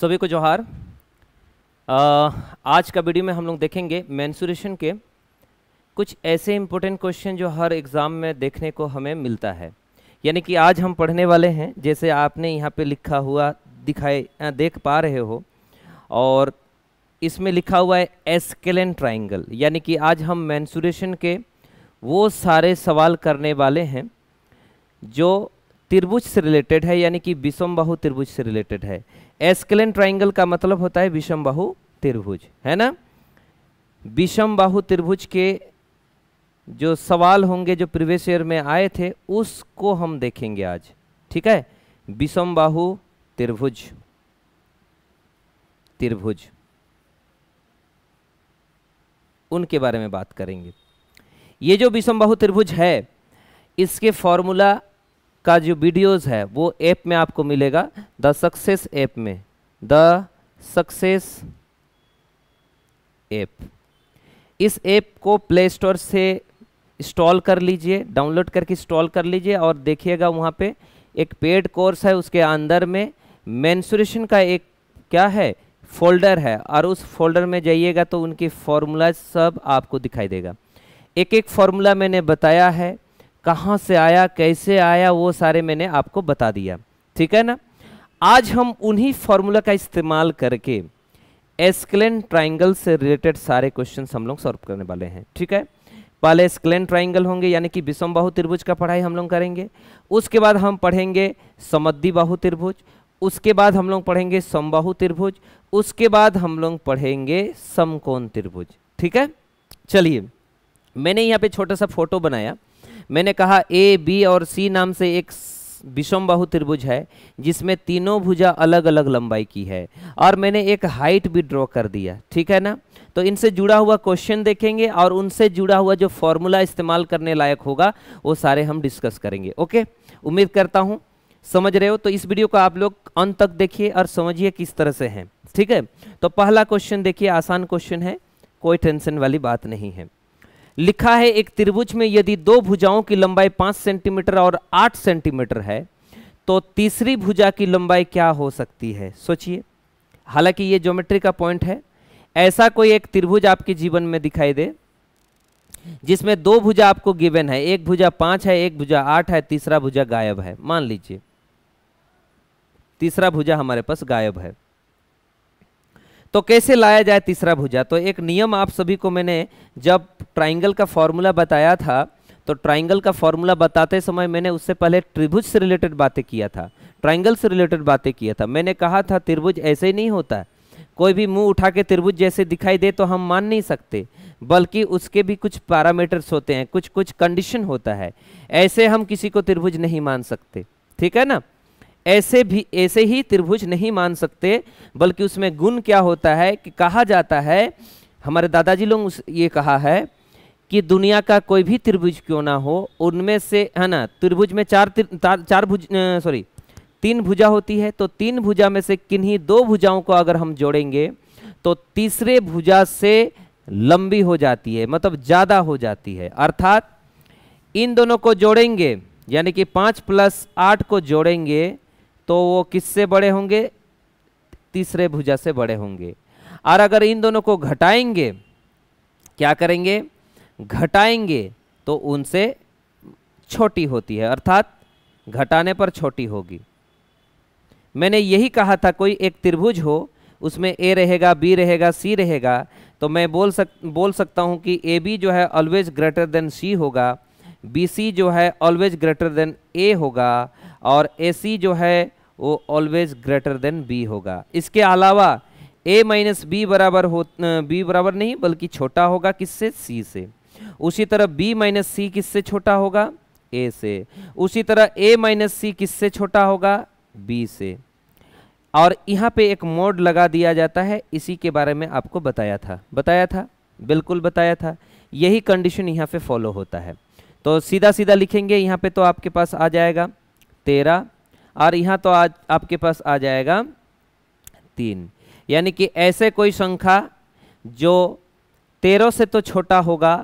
सभी को जोहार आज का वीडियो में हम लोग देखेंगे मैंसुरेशन के कुछ ऐसे इम्पोर्टेंट क्वेश्चन जो हर एग्ज़ाम में देखने को हमें मिलता है यानी कि आज हम पढ़ने वाले हैं जैसे आपने यहाँ पे लिखा हुआ दिखाई देख पा रहे हो और इसमें लिखा हुआ है एस्केलेन ट्राइंगल यानी कि आज हम मैंसुरेशन के वो सारे सवाल करने वाले हैं जो त्रिभुज से रिलेटेड है यानी कि विषम बाहु त्रिभुज से रिलेटेड है एस्केलेन ट्राइंगल का मतलब होता है विषम बाहु त्रिभुज है ना विषम बाहु त्रिभुज के जो सवाल होंगे जो प्रीवियस ईयर में आए थे उसको हम देखेंगे आज ठीक है विषम बाहु त्रिभुज त्रिभुज उनके बारे में बात करेंगे ये जो विषम बाहु त्रिभुज है इसके फॉर्मूला का जो वीडियोस है वो ऐप में आपको मिलेगा द सक्सेस ऐप में द सक्सेस ऐप इस ऐप को प्ले स्टोर से इंस्टॉल कर लीजिए डाउनलोड करके इंस्टॉल कर लीजिए और देखिएगा वहाँ पे एक पेड कोर्स है उसके अंदर में मैंसुरेशन का एक क्या है फोल्डर है और उस फोल्डर में जाइएगा तो उनकी फॉर्मूला सब आपको दिखाई देगा एक एक फॉर्मूला मैंने बताया है कहाँ से आया कैसे आया वो सारे मैंने आपको बता दिया ठीक है ना आज हम उन्हीं फॉर्मूला का इस्तेमाल करके एस्कलेन ट्राइंगल से रिलेटेड सारे क्वेश्चन हम लोग सॉल्व करने वाले हैं ठीक है पहले स्क्लेन ट्राइंगल होंगे यानी कि विषम बाहु त्रिभुज का पढ़ाई हम लोग करेंगे उसके बाद हम पढ़ेंगे समद्दी बाहु त्रिभुज उसके बाद हम लोग पढ़ेंगे समबाहु त्रिभुज उसके बाद हम लोग पढ़ेंगे समकोण त्रिभुज ठीक है चलिए मैंने यहाँ पे छोटा सा फोटो बनाया मैंने कहा ए बी और सी नाम से एक विषम बाहु त्रिभुज है जिसमें तीनों भुजा अलग अलग लंबाई की है और मैंने एक हाइट भी ड्रॉ कर दिया ठीक है ना तो इनसे जुड़ा हुआ क्वेश्चन देखेंगे और उनसे जुड़ा हुआ जो फॉर्मूला इस्तेमाल करने लायक होगा वो सारे हम डिस्कस करेंगे ओके उम्मीद करता हूँ समझ रहे हो तो इस वीडियो को आप लोग अंत तक देखिए और समझिए किस तरह से हैं ठीक है तो पहला क्वेश्चन देखिए आसान क्वेश्चन है कोई टेंशन वाली बात नहीं है लिखा है एक त्रिभुज में यदि दो भुजाओं की लंबाई पांच सेंटीमीटर और आठ सेंटीमीटर है तो तीसरी भुजा की लंबाई क्या हो सकती है सोचिए हालांकि ये ज्योमेट्री का पॉइंट है ऐसा कोई एक त्रिभुज आपके जीवन में दिखाई दे जिसमें दो भुजा आपको गिवन है एक भुजा पांच है एक भुजा आठ है तीसरा भुजा गायब है मान लीजिए तीसरा भुजा हमारे पास गायब है तो कैसे लाया जाए तीसरा भुजा तो एक नियम आप सभी को मैंने जब ट्राइंगल का फॉर्मूला बताया था तो ट्राइंगल का फॉर्मूला बताते समय मैंने उससे पहले त्रिभुज से रिलेटेड बातें किया था ट्राइंगल से रिलेटेड बातें किया था मैंने कहा था त्रिभुज ऐसे ही नहीं होता कोई भी मुंह उठा के त्रिभुज जैसे दिखाई दे तो हम मान नहीं सकते बल्कि उसके भी कुछ पैरामीटर्स होते हैं कुछ कुछ कंडीशन होता है ऐसे हम किसी को त्रिभुज नहीं मान सकते ठीक है ना ऐसे भी ऐसे ही त्रिभुज नहीं मान सकते बल्कि उसमें गुण क्या होता है कि कहा जाता है हमारे दादाजी लोग ये कहा है कि दुनिया का कोई भी त्रिभुज क्यों ना हो उनमें से है ना त्रिभुज में चार चार, भुज सॉरी तीन भुजा होती है तो तीन भुजा में से किन्हीं दो भुजाओं को अगर हम जोड़ेंगे तो तीसरे भुजा से लंबी हो जाती है मतलब ज़्यादा हो जाती है अर्थात इन दोनों को जोड़ेंगे यानी कि पाँच प्लस आठ को जोड़ेंगे तो वो किससे बड़े होंगे तीसरे भुजा से बड़े होंगे और अगर इन दोनों को घटाएंगे क्या करेंगे घटाएंगे तो उनसे छोटी होती है अर्थात घटाने पर छोटी होगी मैंने यही कहा था कोई एक त्रिभुज हो उसमें ए रहेगा बी रहेगा सी रहेगा तो मैं बोल सक बोल सकता हूँ कि ए बी जो है ऑलवेज ग्रेटर देन सी होगा बी सी जो है ऑलवेज ग्रेटर देन ए होगा और ए सी जो है वो ऑलवेज ग्रेटर देन बी होगा इसके अलावा ए माइनस बी बराबर हो बी बराबर नहीं बल्कि छोटा होगा किससे सी से उसी तरह बी माइनस सी किससे छोटा होगा ए से उसी तरह ए माइनस सी किससे छोटा होगा बी से और यहाँ पे एक मोड लगा दिया जाता है इसी के बारे में आपको बताया था बताया था बिल्कुल बताया था यही कंडीशन यहाँ पे फॉलो होता है तो सीधा सीधा लिखेंगे यहाँ पे तो आपके पास आ जाएगा तेरह और यहाँ तो आज आपके पास आ जाएगा तीन यानी कि ऐसे कोई संख्या जो तेरह से तो छोटा होगा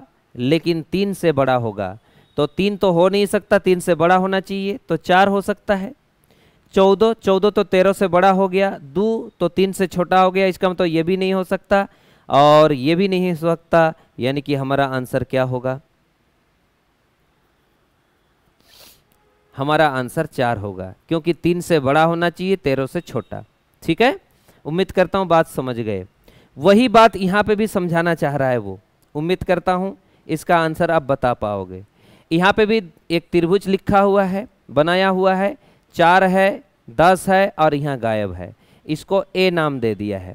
लेकिन तीन से बड़ा होगा तो तीन तो हो नहीं सकता तीन से बड़ा होना चाहिए तो चार हो सकता है चौदह चौदह तो तेरह से बड़ा हो गया दो तो तीन से छोटा हो गया इसका मतलब ये भी नहीं हो सकता और ये भी नहीं हो सकता यानी कि हमारा आंसर क्या होगा हमारा आंसर चार होगा क्योंकि तीन से बड़ा होना चाहिए तेरह से छोटा ठीक है उम्मीद करता हूँ बात समझ गए वही बात यहाँ पे भी समझाना चाह रहा है वो उम्मीद करता हूँ इसका आंसर आप बता पाओगे यहाँ पे भी एक त्रिभुज लिखा हुआ है बनाया हुआ है चार है दस है और यहाँ गायब है इसको ए नाम दे दिया है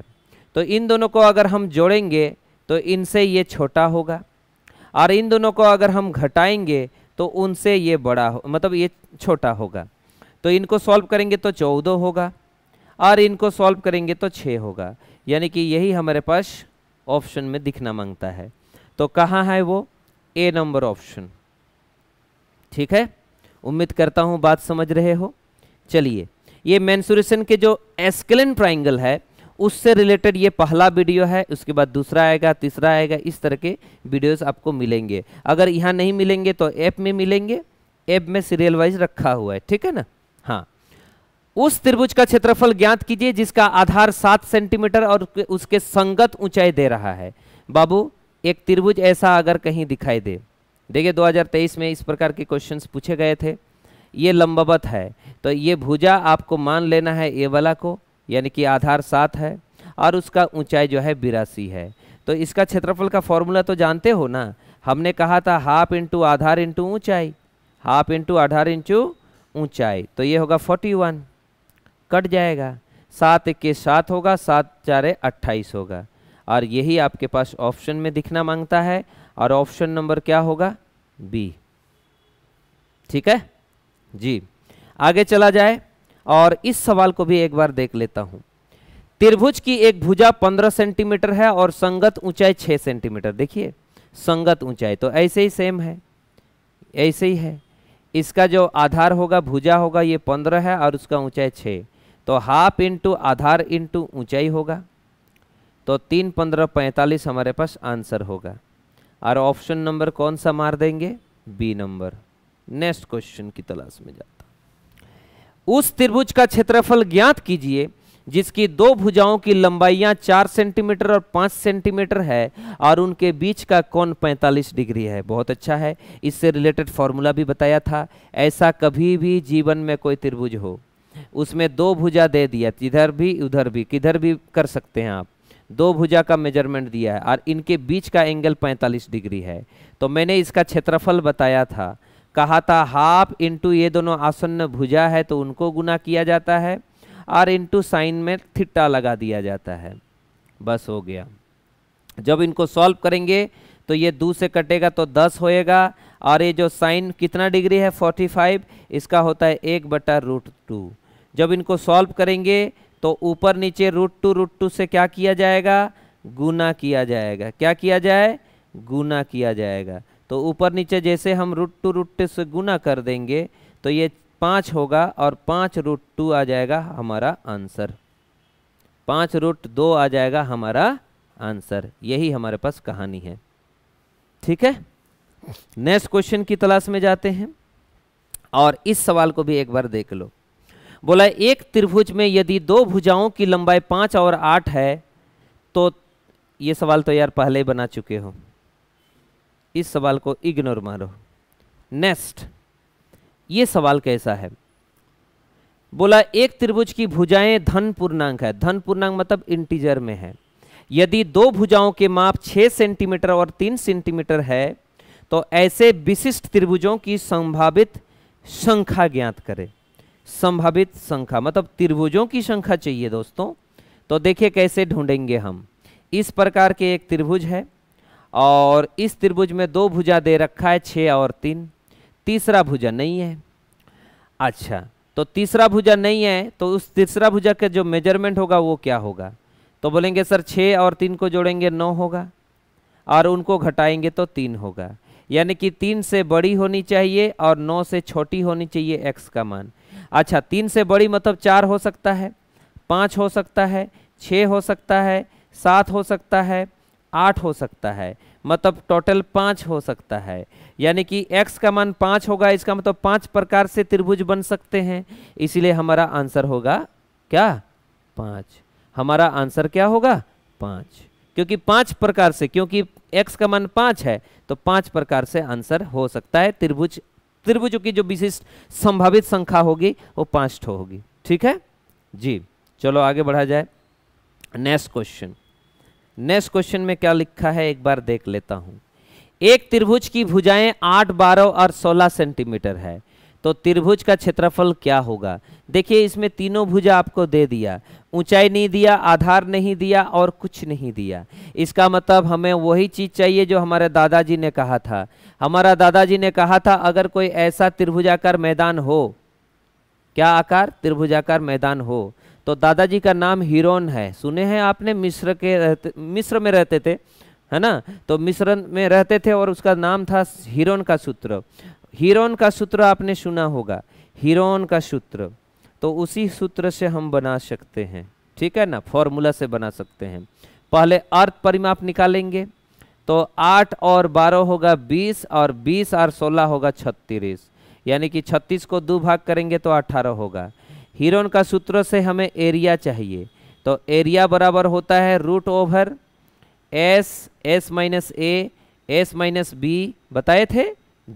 तो इन दोनों को अगर हम जोड़ेंगे तो इनसे ये छोटा होगा और इन दोनों को अगर हम घटाएंगे तो उनसे ये बड़ा हो मतलब ये छोटा होगा तो इनको सॉल्व करेंगे तो चौदह होगा और इनको सॉल्व करेंगे तो छः होगा यानी कि यही हमारे पास ऑप्शन में दिखना मांगता है तो कहाँ है वो ए नंबर ऑप्शन ठीक है उम्मीद करता हूँ बात समझ रहे हो चलिए ये मैंसुरेशन के जो एस्केलन ट्राइंगल है उससे रिलेटेड ये पहला वीडियो है उसके बाद दूसरा आएगा तीसरा आएगा इस तरह के वीडियोस आपको मिलेंगे अगर यहाँ नहीं मिलेंगे तो ऐप में मिलेंगे ऐप में सीरियल वाइज रखा हुआ है ठीक है ना हाँ उस त्रिभुज का क्षेत्रफल ज्ञात कीजिए जिसका आधार सात सेंटीमीटर और उसके संगत ऊंचाई दे रहा है बाबू एक त्रिभुज ऐसा अगर कहीं दिखाई दे देखिए 2023 में इस प्रकार के क्वेश्चंस पूछे गए थे ये लंबवत है तो ये भुजा आपको मान लेना है ये वाला को यानी कि आधार सात है और उसका ऊंचाई जो है बिरासी है तो इसका क्षेत्रफल का फॉर्मूला तो जानते हो ना हमने कहा था हाफ इंटू आधार इंटू ऊंचाई हाफ इंटू आधार इंटू ऊंचाई तो ये होगा फोर्टी वन कट जाएगा सात इक्के सात होगा सात चारे अट्ठाईस होगा और यही आपके पास ऑप्शन में दिखना मांगता है और ऑप्शन नंबर क्या होगा बी ठीक है जी आगे चला जाए और इस सवाल को भी एक बार देख लेता हूं त्रिभुज की एक भुजा 15 सेंटीमीटर है और संगत ऊंचाई 6 सेंटीमीटर देखिए संगत ऊंचाई तो ऐसे ही सेम है ऐसे ही है इसका जो आधार होगा भुजा होगा ये 15 है और उसका ऊंचाई 6 तो हाफ इंटू आधार इंटू ऊंचाई होगा तो तीन पंद्रह पैंतालीस हमारे पास आंसर होगा और ऑप्शन नंबर कौन सा मार देंगे बी नंबर नेक्स्ट क्वेश्चन की तलाश में जाओ उस त्रिभुज का क्षेत्रफल ज्ञात कीजिए जिसकी दो भुजाओं की लंबाइयां चार सेंटीमीटर और पांच सेंटीमीटर है और उनके बीच का कोण 45 डिग्री है बहुत अच्छा है इससे रिलेटेड फॉर्मूला भी बताया था ऐसा कभी भी जीवन में कोई त्रिभुज हो उसमें दो भुजा दे दिया इधर भी उधर भी किधर भी कर सकते हैं आप दो भुजा का मेजरमेंट दिया है और इनके बीच का एंगल पैंतालीस डिग्री है तो मैंने इसका क्षेत्रफल बताया था कहा था हाफ इंटू ये दोनों आसन्न भुजा है तो उनको गुना किया जाता है और इंटू साइन में थिट्टा लगा दिया जाता है बस हो गया जब इनको सॉल्व करेंगे तो ये दो से कटेगा तो दस होएगा और ये जो साइन कितना डिग्री है फोर्टी फाइव इसका होता है एक बटा रूट टू जब इनको सॉल्व करेंगे तो ऊपर नीचे रूट टू रूट टू से क्या किया जाएगा गुना किया जाएगा क्या किया जाए गुना किया जाएगा तो ऊपर नीचे जैसे हम रूट टू रूट से गुना कर देंगे तो ये पाँच होगा और पाँच रूट टू आ जाएगा हमारा आंसर पाँच रूट दो आ जाएगा हमारा आंसर यही हमारे पास कहानी है ठीक है नेक्स्ट क्वेश्चन की तलाश में जाते हैं और इस सवाल को भी एक बार देख लो बोला एक त्रिभुज में यदि दो भुजाओं की लंबाई पाँच और आठ है तो ये सवाल तो यार पहले ही बना चुके हो इस सवाल को इग्नोर मारो नेक्स्ट ये सवाल कैसा है बोला एक त्रिभुज की भुजाएं धन पूर्णांक है धन पूर्णांक मतलब इंटीजर में है यदि दो भुजाओं के माप 6 सेंटीमीटर और 3 सेंटीमीटर है तो ऐसे विशिष्ट त्रिभुजों की संभावित संख्या ज्ञात करें संभावित संख्या मतलब त्रिभुजों की संख्या चाहिए दोस्तों तो देखिए कैसे ढूंढेंगे हम इस प्रकार के एक त्रिभुज है और इस त्रिभुज में दो भुजा दे रखा है छः और तीन तीसरा भुजा नहीं है अच्छा तो तीसरा भुजा नहीं है तो उस तीसरा भुजा का जो मेजरमेंट होगा वो क्या होगा तो बोलेंगे सर छः और तीन को जोड़ेंगे नौ होगा और उनको घटाएंगे तो तीन होगा यानी कि तीन से बड़ी होनी चाहिए और नौ से छोटी होनी चाहिए एक्स का मान अच्छा तीन से बड़ी मतलब चार हो सकता है पाँच हो सकता है छः हो सकता है सात हो सकता है आठ हो सकता है मतलब टोटल पाँच हो सकता है यानी कि x का मान पाँच होगा इसका मतलब पाँच प्रकार से त्रिभुज बन सकते हैं इसलिए हमारा आंसर होगा क्या पाँच हमारा आंसर क्या होगा पाँच क्योंकि पाँच प्रकार से क्योंकि x का मान पाँच है तो पाँच प्रकार से आंसर हो सकता है त्रिभुज त्रिभुजों की जो विशिष्ट संभावित संख्या होगी वो पाँच होगी ठीक है जी चलो आगे बढ़ा जाए नेक्स्ट क्वेश्चन नेक्स्ट क्वेश्चन में क्या लिखा है एक बार देख लेता हूं एक त्रिभुज की भुजाएं आठ बारह और सोलह सेंटीमीटर है तो त्रिभुज का क्षेत्रफल क्या होगा देखिए इसमें तीनों भुजा आपको दे दिया ऊंचाई नहीं दिया आधार नहीं दिया और कुछ नहीं दिया इसका मतलब हमें वही चीज़ चाहिए जो हमारे दादाजी ने कहा था हमारा दादाजी ने कहा था अगर कोई ऐसा त्रिभुजाकार मैदान हो क्या आकार त्रिभुजाकार मैदान हो तो दादाजी का नाम हिरोन है सुने हैं आपने मिस्र के रहते मिस्र में रहते थे है ना तो मिस्र में रहते थे और उसका नाम था हिरोन का सूत्र हिरोन का सूत्र आपने सुना होगा हिरोन का सूत्र तो उसी सूत्र से हम बना सकते हैं ठीक है ना फॉर्मूला से बना सकते हैं पहले अर्थ परिमाप निकालेंगे तो आठ और बारह होगा बीस और बीस और सोलह होगा छत्तीस यानी कि छत्तीस को दो भाग करेंगे तो अट्ठारह होगा हीरोन का सूत्र से हमें एरिया चाहिए तो एरिया बराबर होता है root over S S minus A S minus B बताए थे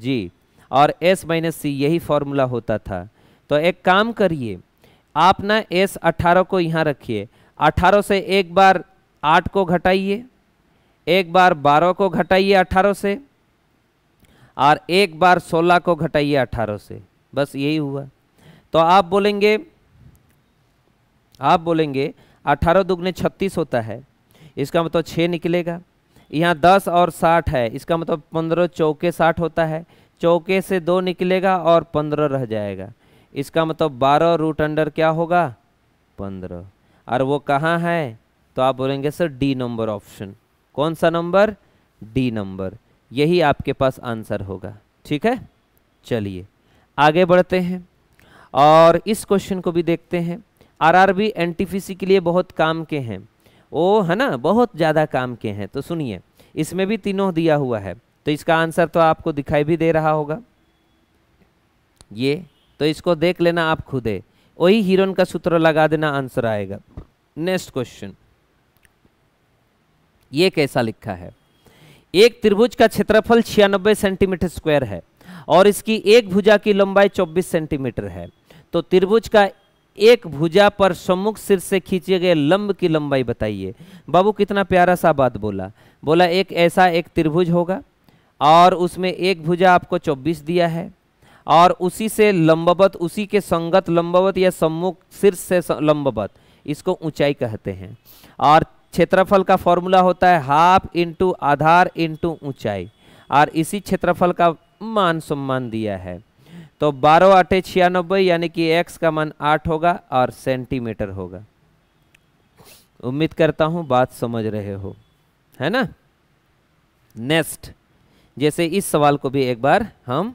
जी और एस माइनस सी यही फॉर्मूला होता था तो एक काम करिए आप ना एस अट्ठारह को यहाँ रखिए अट्ठारह से एक बार आठ को घटाइए एक बार बारह को घटाइए अट्ठारह से और एक बार सोलह को घटाइए अट्ठारह से बस यही हुआ तो आप बोलेंगे आप बोलेंगे अठारह दुगने छत्तीस होता है इसका मतलब छः निकलेगा यहाँ दस और साठ है इसका मतलब पंद्रह चौके साठ होता है चौके से दो निकलेगा और पंद्रह रह जाएगा इसका मतलब बारह रूट अंडर क्या होगा पंद्रह और वो कहाँ है तो आप बोलेंगे सर डी नंबर ऑप्शन कौन सा नंबर डी नंबर यही आपके पास आंसर होगा ठीक है चलिए आगे बढ़ते हैं और इस क्वेश्चन को भी देखते हैं आरआरबी एनटीपीसी के लिए बहुत काम के हैं ओ है ना बहुत ज़्यादा काम के हैं तो सुनिए इसमें भी तीनों दिया हुआ है तो इसका आंसर तो आपको दिखाई भी दे रहा होगा ये तो इसको देख लेना आप खुदे वही हीरोन का सूत्र लगा देना आंसर आएगा नेक्स्ट क्वेश्चन ये कैसा लिखा है एक त्रिभुज का क्षेत्रफल छियानबे सेंटीमीटर स्क्वायर है और इसकी एक भुजा की लंबाई 24 सेंटीमीटर है तो त्रिभुज का एक भुजा पर सम्मुख सिर से खींचे गए लंब की लंबाई बताइए बाबू कितना प्यारा सा बात बोला बोला एक ऐसा एक त्रिभुज होगा और उसमें एक भुजा आपको 24 दिया है और उसी से लंबवत उसी के संगत लंबवत या सम्मुख सिर से लंबवत इसको ऊंचाई कहते हैं और क्षेत्रफल का फॉर्मूला होता है हाफ इंटू आधार इंटू ऊंचाई और इसी क्षेत्रफल का मान सम्मान दिया है तो बारह आठे छियानबे यानी कि एक्स का मान आठ होगा और सेंटीमीटर होगा उम्मीद करता हूं बात समझ रहे हो है ना नेक्स्ट जैसे इस सवाल को भी एक बार हम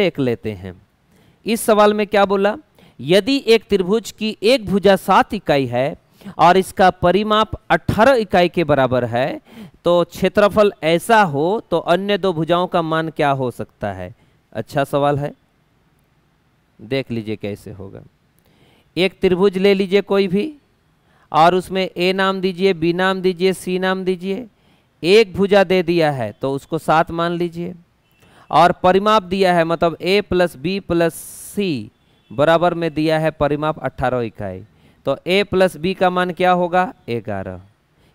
देख लेते हैं इस सवाल में क्या बोला यदि एक त्रिभुज की एक भुजा सात इकाई है और इसका परिमाप 18 इकाई के बराबर है तो क्षेत्रफल ऐसा हो तो अन्य दो भुजाओं का मान क्या हो सकता है अच्छा सवाल है देख लीजिए कैसे होगा एक त्रिभुज ले लीजिए कोई भी और उसमें ए नाम दीजिए बी नाम दीजिए सी नाम दीजिए एक भुजा दे दिया है तो उसको सात मान लीजिए और परिमाप दिया है मतलब A plus B plus C बराबर में दिया है परिमाप अट्ठारह इकाई तो ए प्लस बी का मान क्या होगा ग्यारह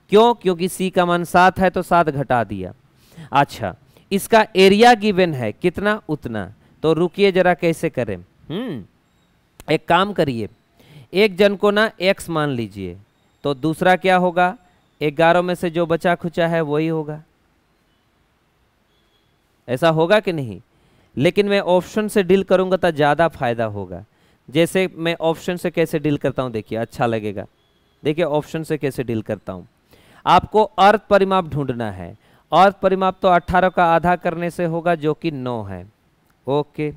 क्यों क्योंकि सी का मान सात है तो सात घटा दिया अच्छा इसका एरिया गिवन है कितना उतना तो रुकिए जरा कैसे करें हम्म एक काम करिए एक जन को ना एक्स मान लीजिए तो दूसरा क्या होगा ग्यारह में से जो बचा खुचा है वही होगा ऐसा होगा कि नहीं लेकिन मैं ऑप्शन से डील करूंगा तो ज़्यादा फायदा होगा जैसे मैं ऑप्शन से कैसे डील करता हूं देखिए अच्छा लगेगा देखिए ऑप्शन से कैसे डील करता हूँ आपको अर्थ परिमाप ढूंढना है अर्थ परिमाप तो 18 का आधा करने से होगा जो कि 9 है ओके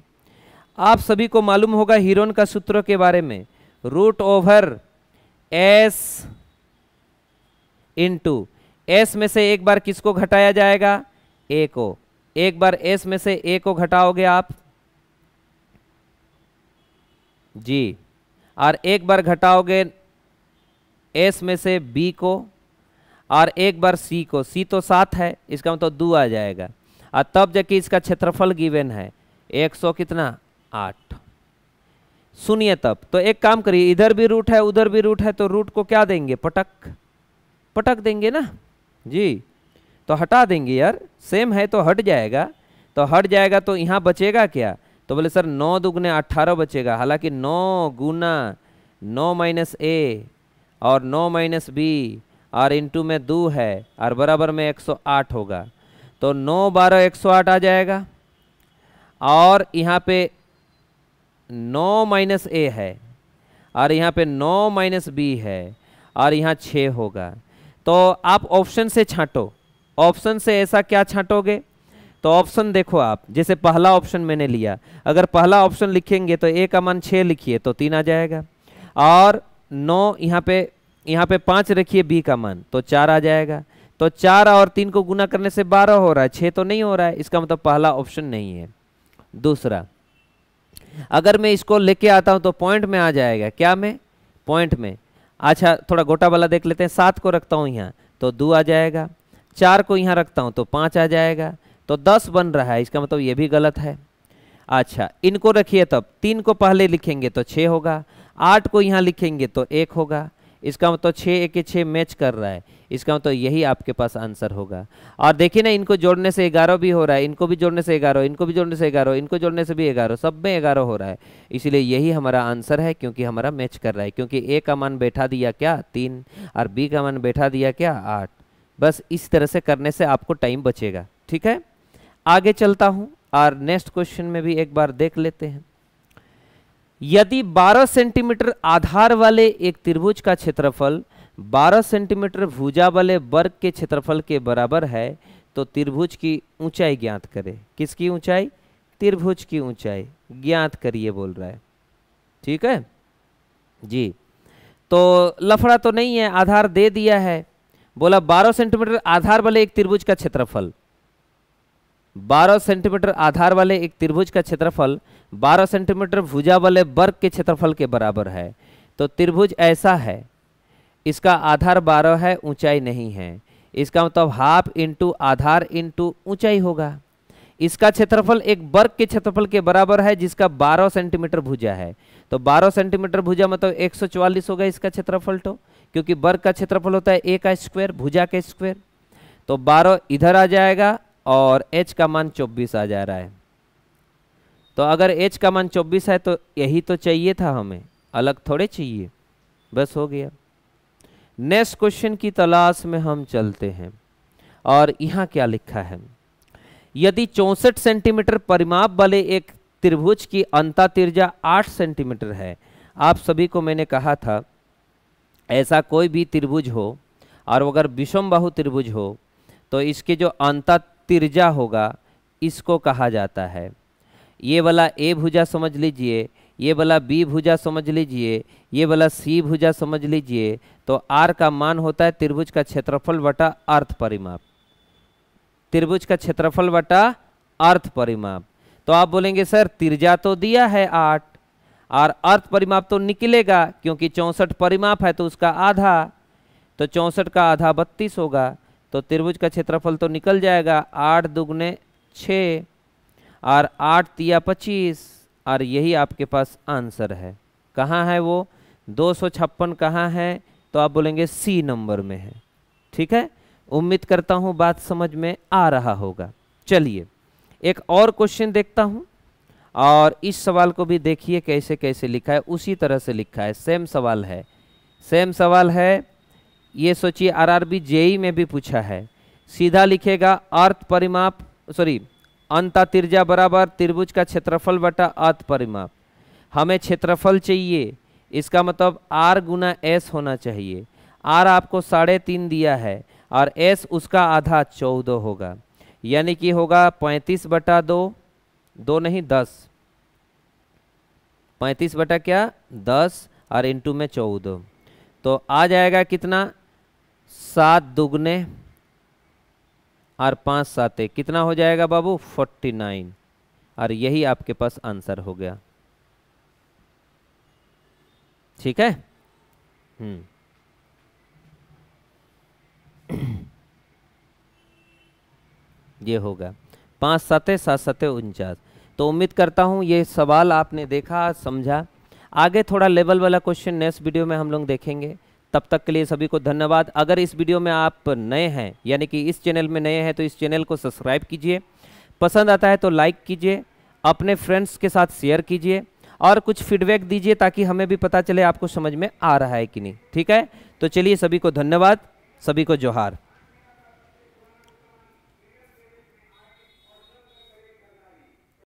आप सभी को मालूम होगा हीरोन का सूत्र के बारे में root over S into S में से एक बार किसको घटाया जाएगा ए को एक बार एस में से ए को घटाओगे आप जी और एक बार घटाओगे एस में से बी को और एक बार सी को सी तो सात है इसका मतलब दो आ जाएगा और तब जबकि इसका क्षेत्रफल गिवेन है एक सौ कितना आठ सुनिए तब तो एक काम करिए इधर भी रूट है उधर भी रूट है तो रूट को क्या देंगे पटक पटक देंगे ना जी तो हटा देंगे यार सेम है तो हट जाएगा तो हट जाएगा तो यहाँ बचेगा क्या तो बोले सर नौ दुगने अट्ठारह बचेगा हालांकि नौ गुना नौ माइनस ए और नौ माइनस बी और इंटू में दो है और बराबर में एक सौ आठ होगा तो नौ बारह एक सौ आठ आ जाएगा और यहाँ पे नौ माइनस ए है और यहाँ पे नौ माइनस बी है और यहाँ छः होगा तो आप ऑप्शन से छांटो ऑप्शन से ऐसा क्या छांटोगे तो ऑप्शन देखो आप जैसे पहला ऑप्शन मैंने लिया अगर पहला ऑप्शन लिखेंगे तो ए का मान छः लिखिए तो तीन आ जाएगा और नौ यहाँ पे यहाँ पे पाँच रखिए बी का मान तो चार आ जाएगा तो चार और तीन को गुना करने से बारह हो रहा है छः तो नहीं हो रहा है इसका मतलब पहला ऑप्शन नहीं है दूसरा अगर मैं इसको लेके आता हूं तो पॉइंट में आ जाएगा क्या मैं पॉइंट में अच्छा थोड़ा गोटा वाला देख लेते हैं सात को रखता हूं यहां तो दो आ जाएगा चार को यहां रखता हूं तो पांच आ जाएगा तो दस बन रहा है इसका मतलब ये भी गलत है अच्छा इनको रखिए तब तीन को पहले लिखेंगे तो छः होगा आठ को यहाँ लिखेंगे तो एक होगा इसका मतलब छः एक के छः मैच कर रहा है इसका मतलब यही आपके पास आंसर होगा और देखिए ना इनको जोड़ने से ग्यारह भी हो रहा है इनको भी जोड़ने से ग्यारह इनको भी जोड़ने से ग्यारह इनको जोड़ने से भी ग्यारह सब में ग्यारह हो रहा है इसीलिए यही हमारा आंसर है क्योंकि हमारा मैच कर रहा है क्योंकि ए का मान बैठा दिया क्या तीन और बी का मान बैठा दिया क्या आठ बस इस तरह से करने से आपको टाइम बचेगा ठीक है आगे चलता हूँ और नेक्स्ट क्वेश्चन में भी एक बार देख लेते हैं यदि 12 सेंटीमीटर आधार वाले एक त्रिभुज का क्षेत्रफल 12 सेंटीमीटर भुजा वाले वर्ग के क्षेत्रफल के बराबर है तो त्रिभुज की ऊंचाई ज्ञात करें किसकी ऊंचाई त्रिभुज की ऊंचाई ज्ञात करिए बोल रहा है ठीक है जी तो लफड़ा तो नहीं है आधार दे दिया है बोला 12 सेंटीमीटर आधार वाले एक त्रिभुज का क्षेत्रफल 12 सेंटीमीटर आधार वाले एक त्रिभुज का क्षेत्रफल 12 सेंटीमीटर भुजा वाले वर्ग के क्षेत्रफल के बराबर है तो त्रिभुज ऐसा है इसका आधार 12 है ऊंचाई नहीं है इसका मतलब हाफ इंटू आधार इंटू ऊंचाई होगा इसका क्षेत्रफल एक वर्ग के क्षेत्रफल के बराबर है जिसका 12 सेंटीमीटर भुजा है तो 12 सेंटीमीटर भुजा मतलब 144 होगा इसका क्षेत्रफल तो क्योंकि वर्ग का क्षेत्रफल होता है ए का स्क्वायर भुजा का स्क्वायर तो 12 इधर आ जाएगा और h का मान 24 आ जा रहा है तो अगर h का मान 24 है तो यही तो चाहिए था हमें अलग थोड़े चाहिए बस हो गया नेक्स्ट क्वेश्चन की तलाश में हम चलते हैं और यहाँ क्या लिखा है यदि चौंसठ सेंटीमीटर परिमाप वाले एक त्रिभुज की अंता तिरजा 8 सेंटीमीटर है आप सभी को मैंने कहा था ऐसा कोई भी त्रिभुज हो और अगर विषम बाहु त्रिभुज हो तो इसके जो अंता तिरजा होगा इसको कहा जाता है ये वाला ए भुजा समझ लीजिए ये वाला बी भुजा समझ लीजिए ये वाला सी भुजा समझ लीजिए तो आर का मान होता है त्रिभुज का क्षेत्रफल बटा अर्थ परिमाप त्रिभुज का क्षेत्रफल बटा अर्थ परिमाप तो आप बोलेंगे सर तिरजा तो दिया है आठ और अर्थ परिमाप तो निकलेगा क्योंकि चौंसठ परिमाप है तो उसका आधा तो चौंसठ का आधा बत्तीस होगा तो त्रिभुज का क्षेत्रफल तो निकल जाएगा आठ दुगने छ और आठ तिया पच्चीस और यही आपके पास आंसर है कहाँ है वो दो सौ छप्पन कहाँ है तो आप बोलेंगे सी नंबर में है ठीक है उम्मीद करता हूँ बात समझ में आ रहा होगा चलिए एक और क्वेश्चन देखता हूँ और इस सवाल को भी देखिए कैसे कैसे लिखा है उसी तरह से लिखा है सेम सवाल है सेम सवाल है ये सोचिए आरआरबी जेई में भी पूछा है सीधा लिखेगा अर्थ परिमाप सॉरी अंता तिरजा बराबर त्रिभुज का क्षेत्रफल बटा अर्थ परिमाप हमें क्षेत्रफल चाहिए इसका मतलब आर गुना एस होना चाहिए आर आपको साढ़े तीन दिया है और एस उसका आधा चौदह होगा यानी कि होगा पैंतीस बटा दो दो नहीं दस पैंतीस बटा क्या दस और इंटू में चौदह तो आ जाएगा कितना सात दुगने और पाँच साते कितना हो जाएगा बाबू फोर्टी नाइन और यही आपके पास आंसर हो गया ठीक है हम्म। ये होगा पाँच सात सात सात उनचास तो उम्मीद करता हूँ ये सवाल आपने देखा समझा आगे थोड़ा लेवल वाला क्वेश्चन नेक्स्ट वीडियो में हम लोग देखेंगे तब तक के लिए सभी को धन्यवाद अगर इस वीडियो में आप नए हैं यानी कि इस चैनल में नए हैं तो इस चैनल को सब्सक्राइब कीजिए पसंद आता है तो लाइक कीजिए अपने फ्रेंड्स के साथ शेयर कीजिए और कुछ फीडबैक दीजिए ताकि हमें भी पता चले आपको समझ में आ रहा है कि नहीं ठीक है तो चलिए सभी को धन्यवाद सभी को जोहार